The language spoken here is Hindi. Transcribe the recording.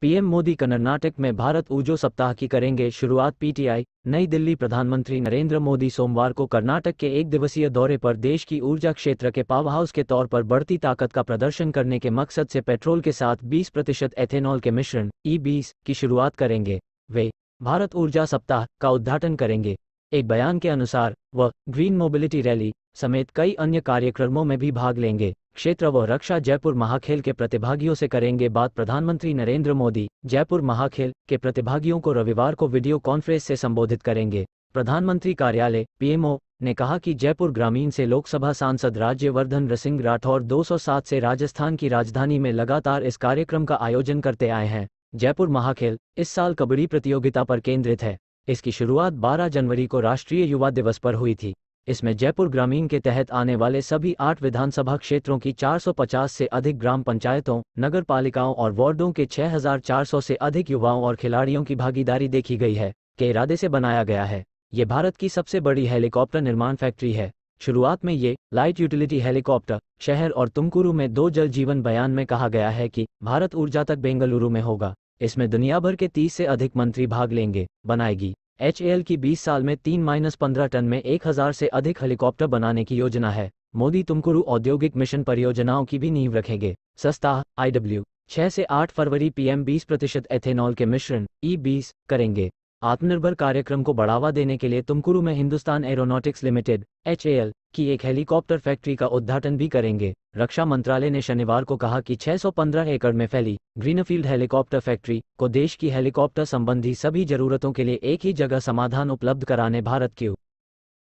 पीएम मोदी कर्नाटक में भारत ऊर्जो सप्ताह की करेंगे शुरुआत पीटीआई नई दिल्ली प्रधानमंत्री नरेंद्र मोदी सोमवार को कर्नाटक के एक दिवसीय दौरे पर देश की ऊर्जा क्षेत्र के पावरहाउस हाउस के तौर पर बढ़ती ताकत का प्रदर्शन करने के मकसद से पेट्रोल के साथ 20 प्रतिशत एथेनॉल के मिश्रण ई की शुरुआत करेंगे वे भारत ऊर्जा सप्ताह का उद्घाटन करेंगे एक बयान के अनुसार वह ग्रीन मोबिलिटी रैली समेत कई अन्य कार्यक्रमों में भी भाग लेंगे क्षेत्र व रक्षा जयपुर महाखेल के प्रतिभागियों से करेंगे बात प्रधानमंत्री नरेंद्र मोदी जयपुर महाखेल के प्रतिभागियों को रविवार को वीडियो कॉन्फ्रेंस से संबोधित करेंगे प्रधानमंत्री कार्यालय पीएमओ ने कहा कि जयपुर ग्रामीण से लोकसभा सांसद राज्यवर्धन सिंह राठौर 207 से राजस्थान की राजधानी में लगातार इस कार्यक्रम का आयोजन करते आए हैं जयपुर महाखेल इस साल कबड्डी प्रतियोगिता पर केंद्रित है इसकी शुरुआत 12 जनवरी को राष्ट्रीय युवा दिवस पर हुई थी इसमें जयपुर ग्रामीण के तहत आने वाले सभी आठ विधानसभा क्षेत्रों की 450 से अधिक ग्राम पंचायतों नगर पालिकाओं और वार्डों के 6,400 से अधिक युवाओं और खिलाड़ियों की भागीदारी देखी गई है के इरादे से बनाया गया है ये भारत की सबसे बड़ी हेलीकॉप्टर निर्माण फैक्ट्री है शुरुआत में ये लाइट यूटिलिटी हेलीकॉप्टर शहर और तुमकुरु में दो जल जीवन बयान में कहा गया है कि भारत ऊर्जा तक बेंगलुरु में होगा इसमें दुनिया भर के 30 से अधिक मंत्री भाग लेंगे बनाएगी एच की 20 साल में तीन माइनस पंद्रह टन में 1000 से अधिक हेलीकॉप्टर बनाने की योजना है मोदी तुमकुरु औद्योगिक मिशन परियोजनाओं की भी नींव रखेंगे सस्ता आईडब्ल्यू 6 से 8 फरवरी पीएम 20 प्रतिशत एथेनॉल के मिश्रण ई बीस करेंगे आत्मनिर्भर कार्यक्रम को बढ़ावा देने के लिए तुमकुरु में हिंदुस्तान एरोनॉटिक्स लिमिटेड एच की एक हेलीकॉप्टर फैक्ट्री का उद्घाटन भी करेंगे रक्षा मंत्रालय ने शनिवार को कहा कि 615 एकड़ में फैली ग्रीनफील्ड हेलीकॉप्टर फैक्ट्री को देश की हेलीकॉप्टर संबंधी सभी जरूरतों के लिए एक ही जगह समाधान उपलब्ध कराने भारत की